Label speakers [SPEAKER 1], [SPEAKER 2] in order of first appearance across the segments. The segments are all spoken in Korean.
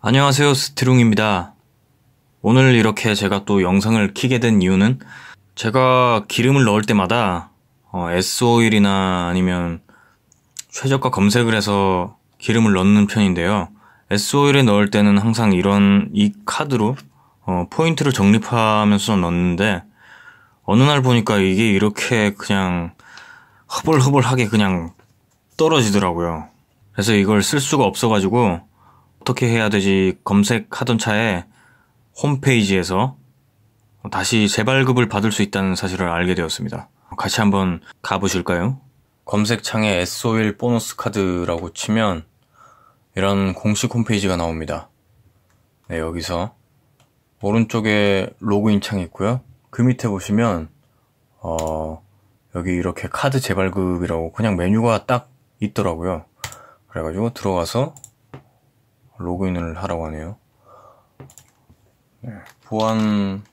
[SPEAKER 1] 안녕하세요 스트룽입니다. 오늘 이렇게 제가 또 영상을 키게 된 이유는 제가 기름을 넣을 때마다 S오일이나 어, 아니면 최저가 검색을 해서 기름을 넣는 편인데요. S오일에 넣을 때는 항상 이런 이 카드로 어, 포인트를 적립하면서 넣는데 어느 날 보니까 이게 이렇게 그냥 허벌허벌하게 그냥 떨어지더라고요. 그래서 이걸 쓸 수가 없어가지고 어떻게 해야 되지 검색하던 차에 홈페이지에서 다시 재발급을 받을 수 있다는 사실을 알게 되었습니다. 같이 한번 가보실까요? 검색창에 SOL 보너스 카드라고 치면 이런 공식 홈페이지가 나옵니다. 네, 여기서 오른쪽에 로그인 창이 있고요. 그 밑에 보시면 어, 여기 이렇게 카드 재발급이라고 그냥 메뉴가 딱 있더라고요. 그래가지고 들어가서 로그인을 하라고 하네요. 네, 보안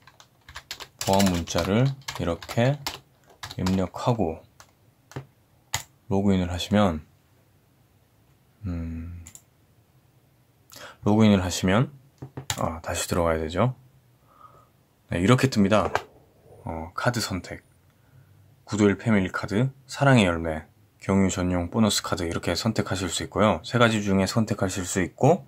[SPEAKER 1] 보안 문자를 이렇게 입력하고 로그인을 하시면 음, 로그인을 하시면 아, 다시 들어가야 되죠. 네, 이렇게 뜹니다. 어, 카드 선택, 구도일 패밀리 카드, 사랑의 열매, 경유 전용 보너스 카드 이렇게 선택하실 수 있고요. 세 가지 중에 선택하실 수 있고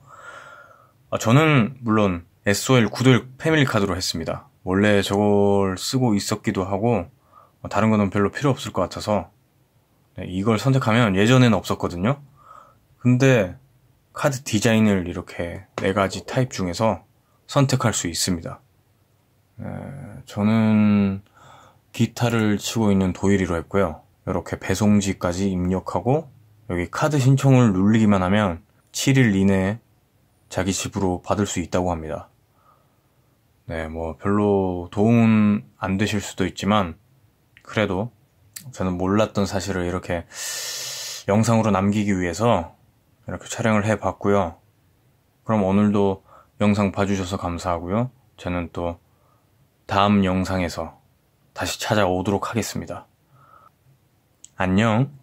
[SPEAKER 1] 아, 저는 물론 SOL 9돌 패밀리 카드로 했습니다. 원래 저걸 쓰고 있었기도 하고 어, 다른 거는 별로 필요 없을 것 같아서 네, 이걸 선택하면 예전에는 없었거든요. 근데 카드 디자인을 이렇게 네 가지 타입 중에서 선택할 수 있습니다. 저는 기타를 치고 있는 도일이로 했고요. 이렇게 배송지까지 입력하고 여기 카드 신청을 눌리기만 하면 7일 이내에 자기 집으로 받을 수 있다고 합니다. 네, 뭐 별로 도움 안 되실 수도 있지만 그래도 저는 몰랐던 사실을 이렇게 영상으로 남기기 위해서 이렇게 촬영을 해 봤고요. 그럼 오늘도 영상 봐주셔서 감사하고요. 저는 또 다음 영상에서 다시 찾아오도록 하겠습니다. 안녕.